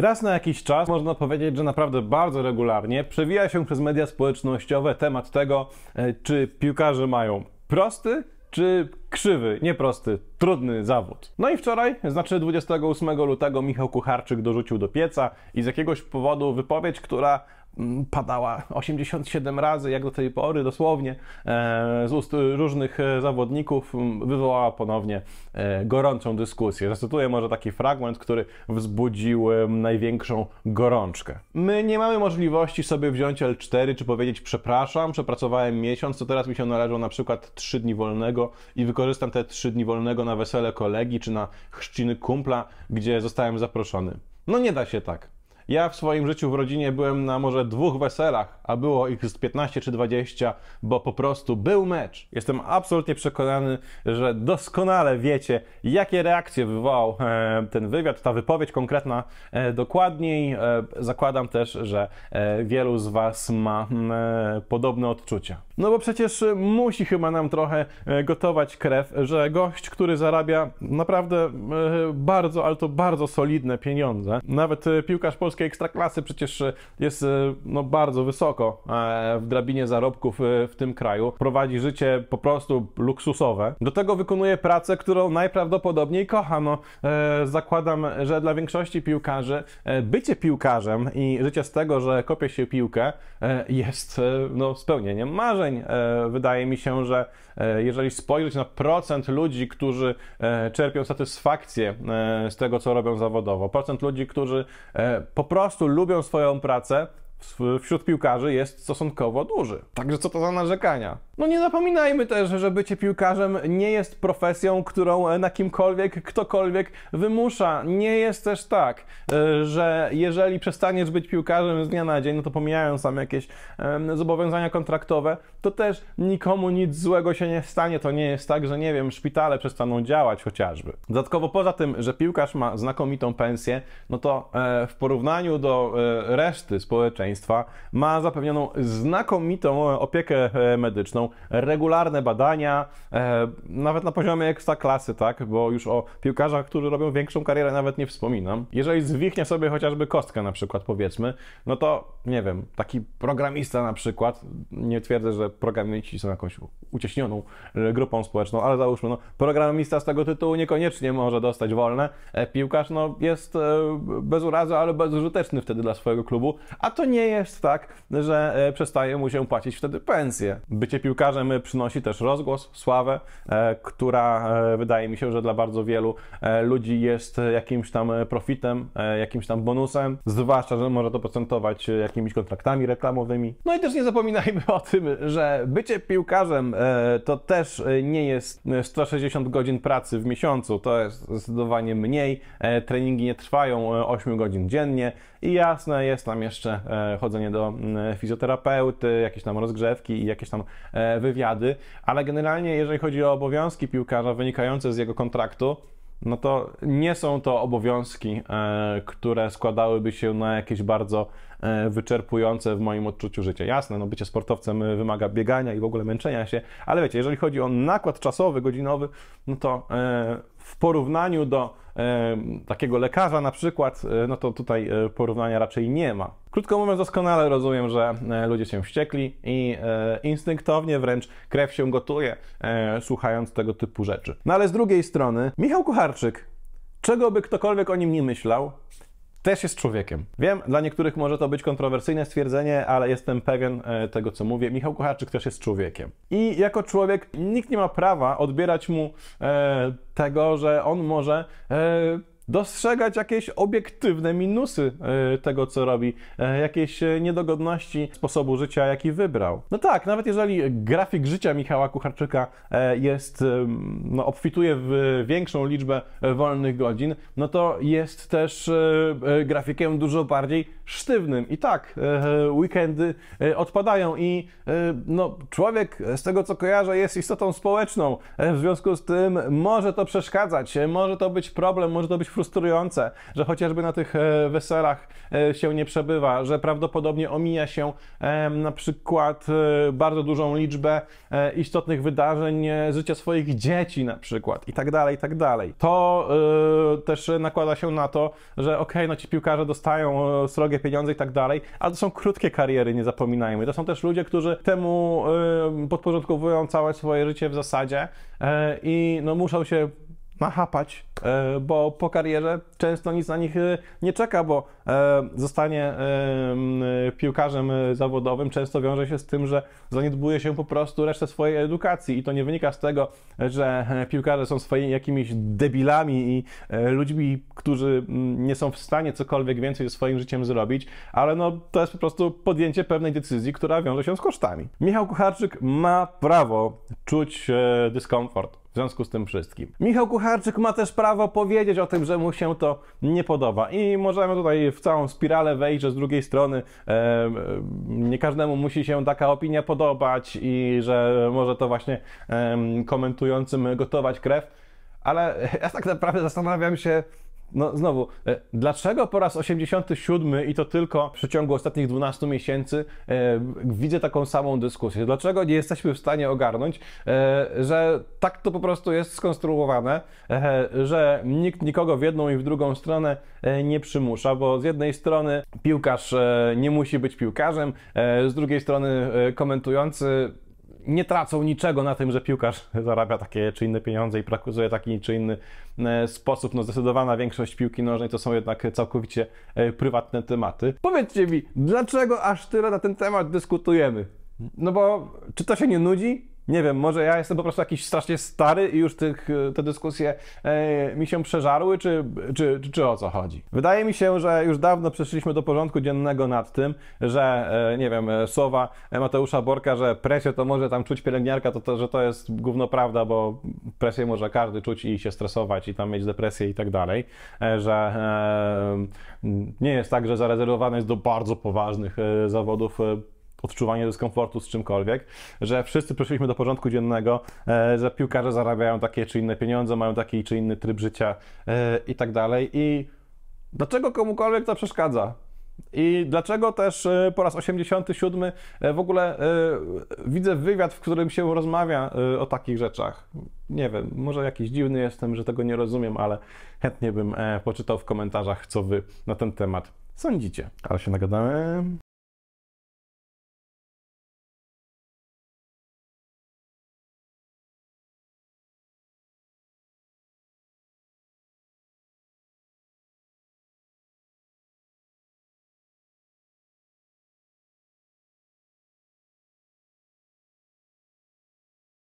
Raz na jakiś czas, można powiedzieć, że naprawdę bardzo regularnie, przewija się przez media społecznościowe temat tego, e, czy piłkarze mają prosty czy krzywy, nieprosty, trudny zawód. No i wczoraj, znaczy 28 lutego, Michał Kucharczyk dorzucił do pieca i z jakiegoś powodu wypowiedź, która padała 87 razy, jak do tej pory dosłownie, e, z ust różnych e, zawodników, wywołała ponownie e, gorącą dyskusję. Zacytuję może taki fragment, który wzbudził największą gorączkę. My nie mamy możliwości sobie wziąć L4 czy powiedzieć przepraszam, przepracowałem miesiąc, to teraz mi się należą na przykład 3 dni wolnego i wykorzystam te 3 dni wolnego na wesele kolegi czy na chrzciny kumpla, gdzie zostałem zaproszony. No nie da się tak. Ja w swoim życiu w rodzinie byłem na może dwóch weselach, a było ich z 15 czy 20, bo po prostu był mecz. Jestem absolutnie przekonany, że doskonale wiecie, jakie reakcje wywołał e, ten wywiad, ta wypowiedź konkretna e, dokładniej. E, zakładam też, że wielu z Was ma mm, podobne odczucia. No bo przecież y, musi chyba nam trochę y, gotować krew, że gość, który zarabia naprawdę y, bardzo, ale to bardzo solidne pieniądze, nawet piłkarz polskiej ekstraklasy przecież jest no, bardzo wysoko e, w drabinie zarobków w tym kraju, prowadzi życie po prostu luksusowe. Do tego wykonuje pracę, którą najprawdopodobniej kocha. No, e, zakładam, że dla większości piłkarzy e, bycie piłkarzem i życie z tego, że kopie się piłkę jest no, spełnieniem marzeń E, wydaje mi się, że e, jeżeli spojrzeć na procent ludzi, którzy e, czerpią satysfakcję z tego, co robią zawodowo, procent ludzi, którzy po prostu lubią swoją pracę, wśród piłkarzy jest stosunkowo duży. Także co to za narzekania? No nie zapominajmy też, że bycie piłkarzem nie jest profesją, którą na kimkolwiek, ktokolwiek wymusza. Nie jest też tak, e, że jeżeli przestaniesz być piłkarzem z dnia na dzień, no to pomijając tam jakieś zobowiązania kontraktowe, to też nikomu nic złego się nie stanie. To nie jest tak, że nie wiem, szpitale przestaną działać chociażby. Dodatkowo poza tym, że piłkarz ma znakomitą pensję, no to e, w porównaniu do e, reszty społeczeństwa ma zapewnioną znakomitą opiekę medyczną, regularne badania, e, nawet na poziomie ekstraklasy, tak? Bo już o piłkarzach, którzy robią większą karierę, nawet nie wspominam. Jeżeli zwichnie sobie chociażby kostkę na przykład, powiedzmy, no to nie wiem, taki programista na przykład, nie twierdzę, że programiści są jakąś ucieśnioną e, grupą społeczną, ale załóżmy, no, programista z tego tytułu niekoniecznie może dostać wolne. E, piłkarz no, jest bez urazy, ale bezużyteczny wtedy dla swojego klubu, a to nie jest tak, że przestaje mu się płacić wtedy pensję. Bycie piłkarzem piłkarzem przynosi też rozgłos, sławę, e, która e, wydaje mi się, że dla bardzo wielu e, ludzi jest jakimś tam profitem, jakimś tam bonusem, zwłaszcza, że może to procentować jakimiś kontraktami reklamowymi. No i też nie zapominajmy o tym, że bycie piłkarzem to też nie jest 160 godzin pracy w miesiącu, to jest zdecydowanie mniej. Treningi nie trwają 8 godzin dziennie i jasne, jest tam jeszcze chodzenie do mm, fizjoterapeuty, jakieś tam rozgrzewki i jakieś tam wywiady, ale generalnie jeżeli chodzi o obowiązki piłkarza wynikające z jego kontraktu, no to nie są to obowiązki, e, które składałyby się na jakieś bardzo e, wyczerpujące w moim odczuciu życie. Jasne, no bycie sportowcem e, wymaga biegania i w ogóle męczenia się, ale wiecie, jeżeli chodzi o nakład czasowy, godzinowy, no to w porównaniu do e, takiego lekarza na przykład, e, no to tutaj e, porównania raczej nie ma. Krótko mówiąc, doskonale rozumiem, że ludzie się wściekli i instynktownie wręcz krew się gotuje, słuchając tego typu rzeczy. No ale z drugiej strony, Michał Kucharczyk, czego by ktokolwiek o nim nie myślał, też jest człowiekiem. Wiem, dla niektórych może to być kontrowersyjne stwierdzenie, ale jestem pewien e, tego, co mówię. Michał Kucharczyk też jest człowiekiem. I jako człowiek nikt nie ma prawa odbierać mu e, tego, że on może e, dostrzegać jakieś obiektywne minusy e, tego, co robi, e, jakieś e, niedogodności sposobu życia, jaki wybrał. No tak, nawet jeżeli grafik życia Michała Kucharczyka jest, no, obfituje w większą liczbę wolnych godzin, no to jest też grafikiem dużo bardziej sztywnym. I tak, weekendy odpadają i no, człowiek, z tego co kojarzę, jest istotą społeczną. W związku z tym może to przeszkadzać, może to być problem, może to być frustrujące, że chociażby na tych e, weselach e, się nie przebywa, że prawdopodobnie omija się e, na przykład bardzo dużą liczbę istotnych wydarzeń życia swoich dzieci na przykład i tak dalej, i tak dalej. To też nakłada się na to, że ok, no ci piłkarze dostają srogie pieniądze i tak dalej, ale to są krótkie kariery, nie zapominajmy. To są też ludzie, którzy temu podporządkowują całe swoje życie w zasadzie i no muszą się ma hapać, e, bo po karierze często nic na nich e, nie czeka, bo e, zostanie piłkarzem zawodowym często wiąże się z tym, że zaniedbuje się po prostu resztę swojej edukacji i to nie wynika z tego, że piłkarze są swoimi jakimiś debilami i ludźmi, którzy nie są w stanie cokolwiek więcej ze swoim życiem zrobić, ale no to jest po prostu podjęcie pewnej decyzji, która wiąże się z kosztami. Michał Kucharczyk ma prawo czuć dyskomfort związku z tym wszystkim. Michał Kucharczyk ma też prawo powiedzieć o tym, że mu się to nie podoba i możemy tutaj w całą spiralę wejść, że z drugiej strony e, e nie każdemu musi się taka opinia podobać i że może to właśnie e, komentującym gotować krew, ale ja tak naprawdę zastanawiam się, no znowu, e, dlaczego po raz 87 i to tylko w przeciągu ostatnich 12 miesięcy e, widzę taką samą dyskusję? Dlaczego nie jesteśmy w stanie ogarnąć, e, że tak to po prostu jest skonstruowane, e, że nikt nikogo w jedną i w drugą stronę e, nie przymusza, bo z jednej strony piłkarz e, nie musi być piłkarzem, z drugiej strony komentujący nie tracą niczego na tym, że piłkarz zarabia takie czy inne pieniądze i praktyzuje taki czy inny e, sposób. No zdecydowana większość piłki nożnej to są jednak całkowicie e, prywatne tematy. Powiedzcie mi, dlaczego aż tyle na ten temat dyskutujemy? No bo czy to się nie nudzi? Nie wiem, może ja jestem po prostu jakiś strasznie stary i już tych, e, te dyskusje e, mi się przeżarły, czy, czy, czy, czy, o co chodzi? Wydaje mi się, że już dawno przeszliśmy do porządku dziennego nad tym, że, e, nie wiem, e, słowa Mateusza Borka, że presję to może tam czuć pielęgniarka, to, to że to jest gówno prawda, bo presję może każdy czuć i się stresować i tam mieć depresję i tak dalej, e, że e, nie jest tak, że zarezerwowane jest do bardzo poważnych zawodów odczuwanie dyskomfortu z czymkolwiek, że wszyscy przyszliśmy do porządku dziennego, e, że piłkarze zarabiają takie czy inne pieniądze, mają taki czy inny tryb życia e, i tak dalej. I dlaczego komukolwiek to przeszkadza? I dlaczego też e, po raz 87 w ogóle widzę wywiad, w którym się rozmawia o takich rzeczach? Nie wiem, może jakiś dziwny jestem, że tego nie rozumiem, ale chętnie bym poczytał w komentarzach, co wy na ten temat sądzicie. Ale się nagadałem.